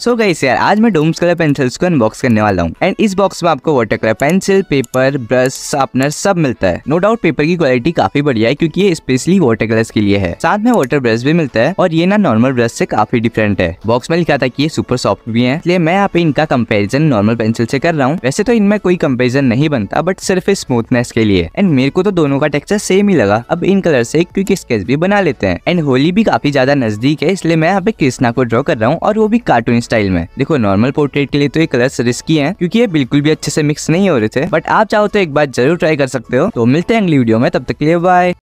सो so गई यार आज मैं डोम्स कलर पेंसिल्स को अनबॉक्स करने वाला हूँ एंड इस बॉक्स में आपको water colour pencil paper brush sharpener सब मिलता है नो डाउट पेपर की क्वालिटी काफी बढ़िया है क्योंकि ये स्पेशली वाटर कलर्स के लिए है साथ में वाटर ब्रश भी मिलता है और ये ना नॉर्मल ब्रश से काफी डिफरेंट है बॉक्स में लिखा था की ये सुपर सॉफ्ट भी है इसलिए मैं यहाँ पे इनका कम्पेरिजन नॉर्मल पेंसिल से कर रहा हूँ वैसे तो इनमें कोई कम्पेरिजन नहीं बनता बट सिर्फ स्मूथनेस के लिए एंड मेरे को तो दोनों का टेक्सचर सेम ही लगा अब इन कलर से क्योंकि स्केच भी बना लेते हैं एंड होली भी काफी ज्यादा नजदीक है इसलिए मैं यहाँ पे कृष्णा को ड्रॉ कर रहा हूँ और वो भी कार्टून स्टाइल में देखो नॉर्मल पोर्ट्रेट के लिए तो ये कलर्स रिस्की हैं क्योंकि ये बिल्कुल भी अच्छे से मिक्स नहीं हो रहे थे बट आप चाहो तो एक बार जरूर ट्राई कर सकते हो तो मिलते हैं अगली वीडियो में तब तक के लिए बाय